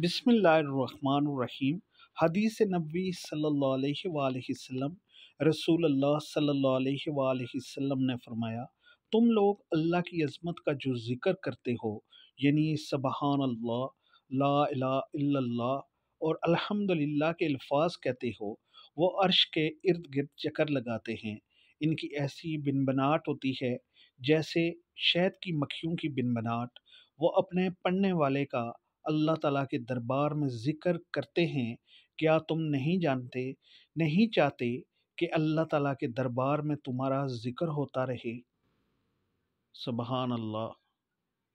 बिसमीम हदीस नबी सल्लल्लाहु अलैहि रसूल अल्लाह सल्लल्लाहु अलैहि ने फरमाया तुम लोग अल्लाह की अजमत का जो ज़िक्र करते हो यानी सबहान अल्लाह ला इला और अल्हम्दुलिल्लाह के अल्फाज कहते हो वो अर्श के इर्द गिर्द चक्कर लगाते हैं इनकी ऐसी बिनबनाहट होती है जैसे शहद की मक्खियों की बिनबनाहट वो अपने पढ़ने वाले का अल्लाह ताला के दरबार में ज़िक्र करते हैं क्या तुम नहीं जानते नहीं चाहते कि अल्लाह ताला के दरबार में तुम्हारा ज़िक्र होता रहे सुबहान अल्लाह